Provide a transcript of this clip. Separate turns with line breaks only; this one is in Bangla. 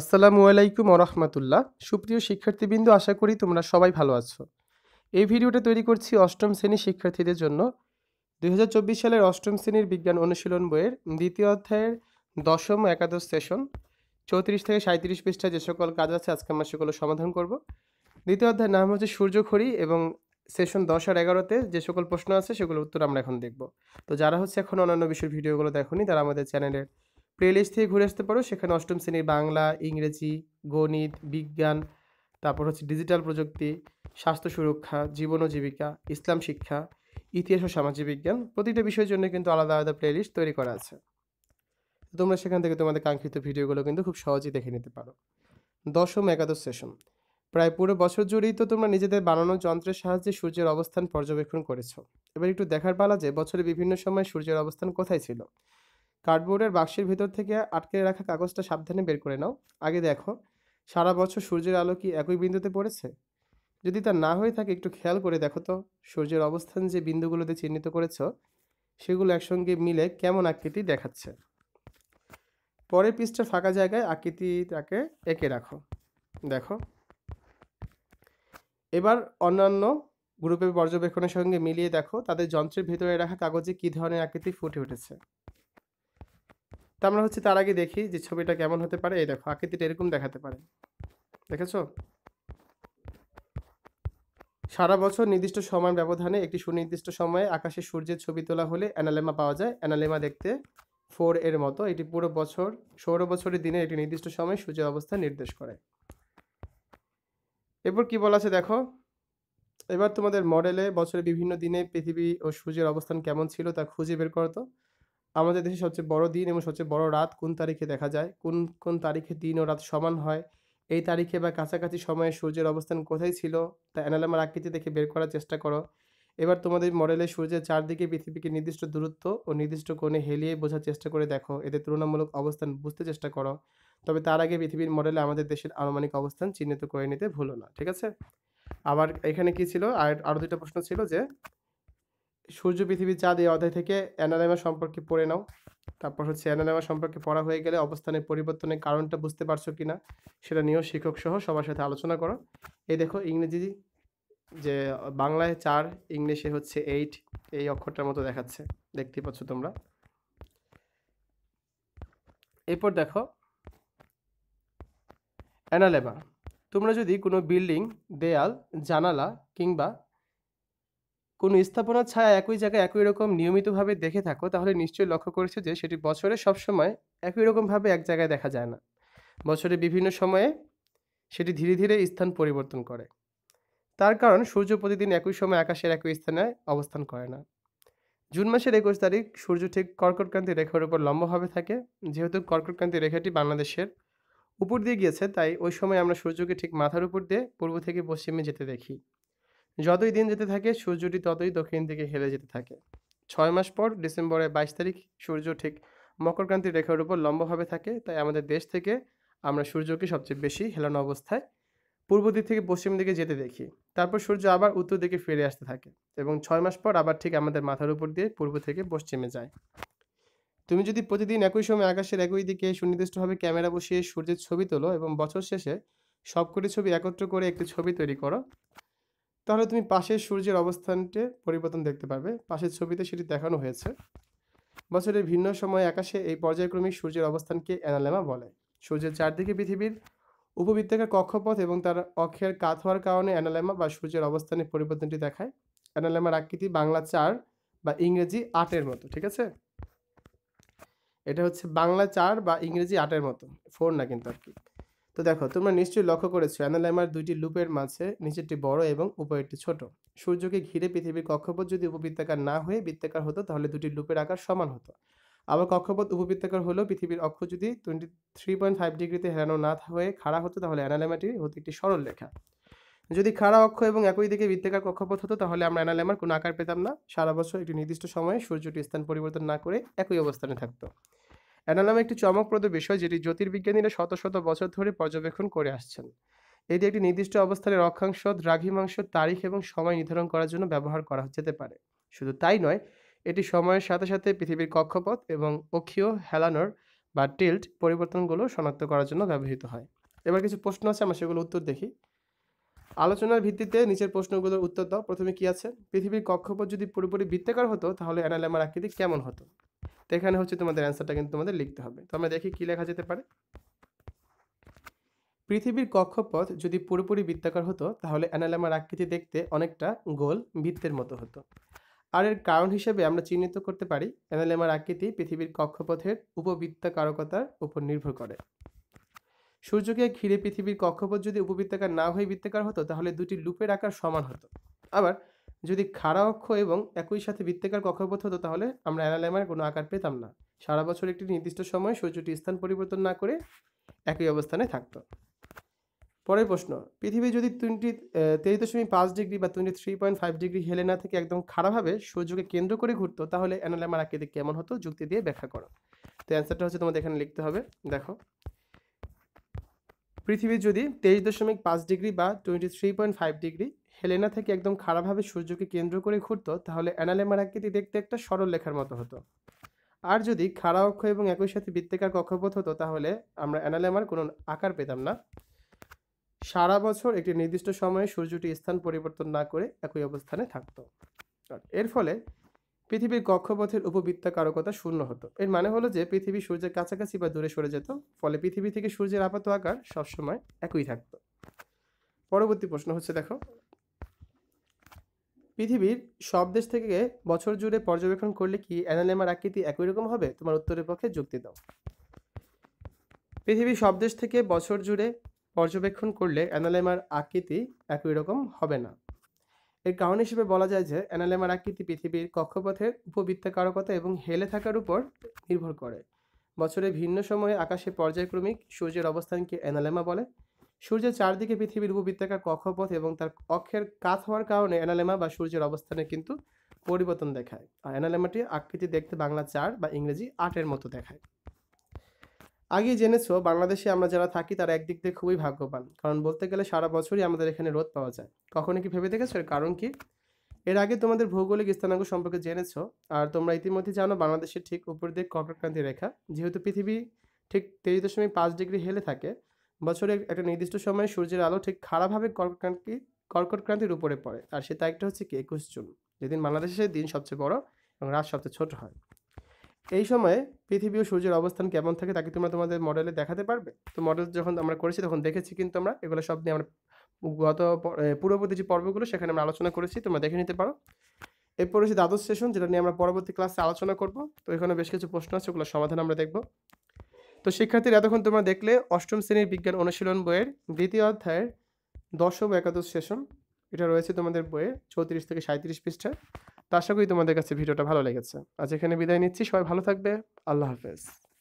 আসসালামু আলাইকুম ওরহমতুল্লাহ সুপ্রিয় শিক্ষার্থীবৃন্দ আশা করি তোমরা সবাই ভালো আছো এই ভিডিওটা তৈরি করছি অষ্টম শ্রেণীর শিক্ষার্থীদের জন্য দুই সালের অষ্টম শ্রেণীর বিজ্ঞান অনুশীলন বইয়ের দ্বিতীয় অধ্যায়ের দশম একাদশ সেশন চৌত্রিশ থেকে সাঁত্রিশ পৃষ্ঠা যে সকল কাজ আছে আজকে আমরা সেগুলো সমাধান করব দ্বিতীয় অধ্যায়ের নাম হচ্ছে সূর্যখড়ি এবং সেশন দশ আর এগারোতে যে সকল প্রশ্ন আছে সেগুলোর উত্তর আমরা এখন দেখব তো যারা হচ্ছে এখন অন্যান্য বিষয়ের ভিডিওগুলো দেখুনি তারা আমাদের চ্যানেলের প্লেলিস্ট থেকে ঘুরে আসতে পারো সেখানে অষ্টম শ্রেণীর বাংলা ইংরেজি গণিত বিজ্ঞান তারপর হচ্ছে ডিজিটাল প্রযুক্তি স্বাস্থ্য সুরক্ষা জীবন ও জীবিকা ইসলাম শিক্ষা ইতিহাস ও সামাজিক বিজ্ঞান প্রতিটা বিষয়ের জন্য কিন্তু আলাদা আলাদা প্লেলিস্ট তৈরি করা আছে তোমরা সেখান থেকে তোমাদের কাঙ্ক্ষিত ভিডিওগুলো কিন্তু খুব সহজেই দেখে নিতে পারো দশম একাদশ সেশন প্রায় পুরো বছর জুড়েই তো তোমরা নিজেদের বানানো যন্ত্রের সাহায্যে সূর্যের অবস্থান পর্যবেক্ষণ করেছো এবার একটু দেখার পালা যে বছরের বিভিন্ন সময় সূর্যের অবস্থান কোথায় ছিল কার্ডবোর্ডের বাক্সের ভেতর থেকে আটকে রাখা কাগজটা সাবধানে বের করে নাও আগে দেখো সারা বছর সূর্যের আলো কি একই বিন্দুতে পড়েছে যদি তা না হয়ে থাকে একটু খেয়াল করে দেখো তো সূর্যের অবস্থান যে বিন্দুগুলোতে চিহ্নিত করেছ সেগুলো একসঙ্গে মিলে কেমন আকৃতি দেখাচ্ছে পরে পিসটা ফাঁকা জায়গায় আকৃতিটাকে এঁকে রাখো দেখো এবার অন্যান্য গ্রুপের পর্যবেক্ষণের সঙ্গে মিলিয়ে দেখো তাদের যন্ত্রের ভেতরে রাখা কাগজে কী ধরনের আকৃতি ফুটে উঠেছে তো আমরা হচ্ছে তার আগে দেখি যে ছবিটা কেমন হতে পারে এই দেখো আকৃতিটা এরকম দেখাতে পারে দেখেছো সারা বছর নির্দিষ্ট সময় ব্যবধানে একটি সুনির্দিষ্ট সময়ে আকাশে সূর্যের ছবি তোলা হলে অ্যানালেমা পাওয়া যায় অ্যানালেমা দেখতে ফোর এর মতো এটি পুরো বছর ষোলো বছরের দিনে একটি নির্দিষ্ট সময় সূর্যের অবস্থা নির্দেশ করে এরপর কি বলা আছে দেখো এবার তোমাদের মডেলে বছরের বিভিন্ন দিনে পৃথিবী ও সূর্যের অবস্থান কেমন ছিল তা খুঁজে বের করতো আমাদের দেশে সবচেয়ে বড় দিন এবং সবচেয়ে বড় রাত কোন তারিখে দেখা যায় কোন কোন তারিখে দিন ও রাত সমান হয় এই তারিখে বা কাছাকাছি সময়ে সূর্যের অবস্থান কোথায় ছিল তা অ্যানালামার আকৃতি দেখে বের করার চেষ্টা করো এবার তোমাদের মডেলে সূর্যের চারদিকে পৃথিবীকে নির্দিষ্ট দূরত্ব ও নির্দিষ্ট কোণে হেলিয়ে বোঝার চেষ্টা করে দেখো এদের তুলনামূলক অবস্থান বুঝতে চেষ্টা করো তবে তার আগে পৃথিবীর মডেলে আমাদের দেশের আনুমানিক অবস্থান চিহ্নিত করে নিতে ভুলো না ঠিক আছে আবার এখানে কি ছিল আর আরও দুটা প্রশ্ন ছিল যে সূর্য পৃথিবী চাঁদ এই অধ্যায় থেকে অ্যানালেমা সম্পর্কে পড়ে নাও তারপর হচ্ছে অ্যানালেমা সম্পর্কে পড়া হয়ে গেলে অবস্থানের পরিবর্তনের কারণটা বুঝতে পারছো কি না সেটা নিয়েও শিক্ষক সহ সবার সাথে আলোচনা করো এই দেখো ইংরেজি যে বাংলায় চার ইংলিশে হচ্ছে এইট এই অক্ষরটার মতো দেখাচ্ছে দেখতে পাচ্ছ তোমরা এরপর দেখো অ্যানালেমা তোমরা যদি কোনো বিল্ডিং দেয়াল জানালা কিংবা কোনো স্থাপনার ছায়া একই জায়গায় একই রকম নিয়মিতভাবে দেখে থাকো তাহলে নিশ্চয়ই লক্ষ্য করেছো যে সেটি বছরে সবসময় একই রকমভাবে এক জায়গায় দেখা যায় না বছরে বিভিন্ন সময়ে সেটি ধীরে ধীরে স্থান পরিবর্তন করে তার কারণ সূর্য প্রতিদিন একই সময় আকাশের একই স্থানে অবস্থান করে না জুন মাসের একুশ তারিখ সূর্য ঠিক কর্কটক্রান্তি রেখার উপর লম্বভাবে থাকে যেহেতু কর্কটক্রান্তি রেখাটি বাংলাদেশের উপর দিয়ে গিয়েছে তাই ওই সময় আমরা সূর্যকে ঠিক মাথার উপর দিয়ে পূর্ব থেকে পশ্চিমে যেতে দেখি যতই দিন যেতে থাকে সূর্যটি ততই দক্ষিণ দিকে হেলে যেতে থাকে ছয় মাস পর ডিসেম্বরের বাইশ তারিখ সূর্য ঠিক মকরক্রান্তি রেখার উপর লম্বভাবে থাকে তাই আমাদের দেশ থেকে আমরা সূর্যকে সবচেয়ে বেশি হেলানো অবস্থায় পূর্ব দিক থেকে পশ্চিম দিকে যেতে দেখি তারপর সূর্য আবার উত্তর দিকে ফিরে আসতে থাকে এবং ছয় মাস পর আবার ঠিক আমাদের মাথার উপর দিয়ে পূর্ব থেকে পশ্চিমে যায় তুমি যদি প্রতিদিন একই সময় আকাশের একই দিকে সুনির্দিষ্টভাবে ক্যামেরা বসিয়ে সূর্যের ছবি তোলো এবং বছর শেষে সবকটি ছবি একত্র করে একটি ছবি তৈরি করো তাহলে তুমি পাশের সূর্যের অবস্থানটি পরিবর্তন দেখতে পাবে পাশের ছবিতে সেটি দেখানো হয়েছে বছরের ভিন্ন সময় আকাশে এই পর্যায়ক্রমিক সূর্যের অবস্থানকে অ্যানালেমা বলে সূর্যের চারদিকে পৃথিবীর উপবৃত্তাকার কক্ষপথ এবং তার অক্ষের কাত হওয়ার কারণে অ্যানালেমা বা সূর্যের অবস্থানের পরিবর্তনটি দেখায় অ্যানালেমার আকৃতি বাংলা চার বা ইংরেজি আটের মতো ঠিক আছে এটা হচ্ছে বাংলা চার বা ইংরেজি আটের মতো ফোর না কিন্তু আর কি তো দেখো তোমরা নিশ্চয়ই লক্ষ্য করেছো অ্যানালাইমার দুইটি লুপের মাঝে নিচেরটি বড় এবং উপরেরটি ছোট সূর্যকে ঘিরে পৃথিবীর কক্ষপথ যদি উপবৃত্তাকার না হয়ে বৃত্তাকার হতো তাহলে দুটি লুপের আকার সমান হতো আবার কক্ষপথ উপবৃত্তাকার হলেও পৃথিবীর অক্ষ যদি টোয়েন্টি থ্রি পয়েন্ট ফাইভ ডিগ্রিতে হেরানো না হয়ে খাড়া হতো তাহলে অ্যানালাইমাটি হতো একটি সরল রেখা যদি খাড়া অক্ষ এবং একই দিকে বৃত্তাকার কক্ষপথ হতো তাহলে আমরা অ্যানালাইমার কোনো আকার পেতাম না সারা বছর একটি নির্দিষ্ট সময়ে সূর্যটি স্থান পরিবর্তন না করে একই অবস্থানে থাকতো অ্যানালম একটি চমকপ্রদ বিষয় যেটি জ্যোতির্বিজ্ঞানীরা শত শত বছর ধরে পর্যবেক্ষণ করে আসছেন এটি একটি নির্দিষ্ট অবস্থানের অক্ষাংশ দ্রাঘিমাংশ তারিখ এবং সময় নির্ধারণ করার জন্য ব্যবহার করা যেতে পারে শুধু তাই নয় এটি সময়ের সাথে সাথে পৃথিবীর কক্ষপথ এবং অক্ষীয় হেলানোর বা টিল্ট পরিবর্তনগুলো শনাক্ত করার জন্য ব্যবহৃত হয় এবার কিছু প্রশ্ন আছে আমরা সেগুলো উত্তর দেখি আলোচনার ভিত্তিতে নিচের প্রশ্নগুলোর উত্তর দাও প্রথমে কি আছে পৃথিবীর কক্ষপথ যদি পুরোপুরি বৃত্তাকার হতো তাহলে অ্যানালামার আকৃতি কেমন হতো তো এখানে হচ্ছে তোমাদের অ্যান্সারটা কিন্তু তোমাদের লিখতে হবে তো আমরা দেখি কী লেখা যেতে পারে পৃথিবীর কক্ষপথ যদি পুরোপুরি বৃত্তাকার হতো তাহলে অ্যানালামার আকৃতি দেখতে অনেকটা গোল বৃত্তের মতো হতো আর এর কারণ হিসেবে আমরা চিহ্নিত করতে পারি অ্যানালেমার আকৃতি পৃথিবীর কক্ষপথের উপবৃত্তাকারকতার উপর নির্ভর করে সূর্যকে ঘিরে পৃথিবীর কক্ষপথ যদি উপবৃত্তাকার না হয়ে বৃত্তাকার হতো তাহলে দুটি লুপের আকার সমান হতো আবার যদি খাড়া অক্ষ এবং একই সাথে বৃত্তাকার কক্ষপথ হতো তাহলে আমরা অ্যানালাইমার কোনো আকার পেতাম না সারা বছর একটি নির্দিষ্ট সময় সূর্যটি স্থান পরিবর্তন না করে একই অবস্থানে থাকতো পরের প্রশ্ন পৃথিবী যদি তিনটি তেইশ দশমিক পাঁচ ডিগ্রি বা তিনটি থ্রি পয়েন্ট ফাইভ ডিগ্রি হেলে না থেকে একদম খারাপভাবে সূর্যকে কেন্দ্র করে ঘুরতো তাহলে অ্যানালাইমার আকৃতি কেমন হতো যুক্তি দিয়ে ব্যাখ্যা করো তো অ্যান্সারটা হচ্ছে তোমাদের এখানে লিখতে হবে দেখো পৃথিবী যদি তেইশ দশমিক পাঁচ ডিগ্রি বা twenty three point five degree Helena থেকে একদম খারাপভাবে সূর্যকে কেন্দ্র করে ঘুরত তাহলে আকৃতি দেখতে একটা সরল লেখার মতো হতো আর যদি খাড়া অক্ষ এবং একই সাথে বৃত্তিকার কক্ষপথ হতো তাহলে আমরা অ্যানালেমার কোনো আকার পেতাম না সারা বছর একটি নির্দিষ্ট সময়ে সূর্যটি স্থান পরিবর্তন না করে একই অবস্থানে থাকত এর ফলে পৃথিবীর কক্ষপথের উপবৃত্তাকারকতা শূন্য হতো এর মানে হলো যে পৃথিবী সূর্যের কাছাকাছি বা দূরে সরে যেত ফলে পৃথিবী থেকে সূর্যের আপাত আকার সবসময় একই থাকতো পরবর্তী প্রশ্ন হচ্ছে দেখো পৃথিবীর সব দেশ থেকে বছর জুড়ে পর্যবেক্ষণ করলে কি অ্যানালেমার আকৃতি একই রকম হবে তোমার উত্তরের পক্ষে যুক্তি দাও পৃথিবীর সব দেশ থেকে বছর জুড়ে পর্যবেক্ষণ করলে অ্যানালেমার আকৃতি একই রকম হবে না এর কারণ হিসেবে বলা যায় যে অ্যানালেমার আকৃতি পৃথিবীর কক্ষপথের উপবৃত্তাকারকতা এবং হেলে থাকার উপর নির্ভর করে বছরে ভিন্ন সময়ে আকাশে পর্যায়ক্রমিক সূর্যের অবস্থানকে অ্যানালেমা বলে সূর্যের চারদিকে পৃথিবীর উপবৃত্তাকার কক্ষপথ এবং তার অক্ষের কাত হওয়ার কারণে অ্যানালেমা বা সূর্যের অবস্থানে কিন্তু পরিবর্তন দেখায় আর অ্যানালেমাটি আকৃতি দেখতে বাংলা চার বা ইংরেজি আটের মতো দেখায় আগে জেনেছো বাংলাদেশে আমরা যারা থাকি তারা একদিক দিয়ে খুবই ভাগ্যবান কারণ বলতে গেলে সারা বছরই আমাদের এখানে রোদ পাওয়া যায় কখনো কি ভেবে দেখেছো এর কারণ কি এর আগে তোমাদের ভৌগোলিক স্থানাঙ্গ সম্পর্কে জেনেছো আর তোমরা ইতিমধ্যে জানো বাংলাদেশের ঠিক উপর দিয়ে কর্কটক্রান্তি রেখা যেহেতু পৃথিবী ঠিক তেইশ দশমিক পাঁচ ডিগ্রি হেলে থাকে বছরের একটা নির্দিষ্ট সময়ে সূর্যের আলো ঠিক খারাপভাবে কর্কটক্রান্তি কর্কটক্রান্তির উপরে পড়ে আর সে তারিখটা হচ্ছে কি একুশ জুন যেদিন বাংলাদেশের দিন সবচেয়ে বড় এবং রাত সবচেয়ে ছোট হয় এই সময়ে পৃথিবী ও সূর্যের অবস্থান কেমন থাকে তাকে তোমরা তোমাদের মডেলে দেখাতে পারবে তো মডেল যখন আমরা করেছি তখন দেখেছি কিন্তু আমরা এগুলো সব নিয়ে আমরা গত পূর্ববর্তী যে পর্বগুলো সেখানে আমরা আলোচনা করেছি তোমরা দেখে নিতে পারো এরপর হচ্ছে দ্বাদশ সেশন যেটা নিয়ে আমরা পরবর্তী ক্লাসে আলোচনা করব তো এখানে বেশ কিছু প্রশ্ন আছে ওগুলো সমাধান আমরা দেখব তো শিক্ষার্থীরা এতক্ষণ তোমরা দেখলে অষ্টম শ্রেণীর বিজ্ঞান অনুশীলন বইয়ের দ্বিতীয় অধ্যায়ের দশম একাদশ সেশন এটা রয়েছে তোমাদের বইয়ে চৌত্রিশ থেকে সাঁত্রিশ পৃষ্ঠা তো আশা করি তোমাদের কাছে ভিডিওটা ভালো লেগেছে আজ এখানে বিদায় নিচ্ছি সবাই ভালো থাকবে আল্লাহ হাফেজ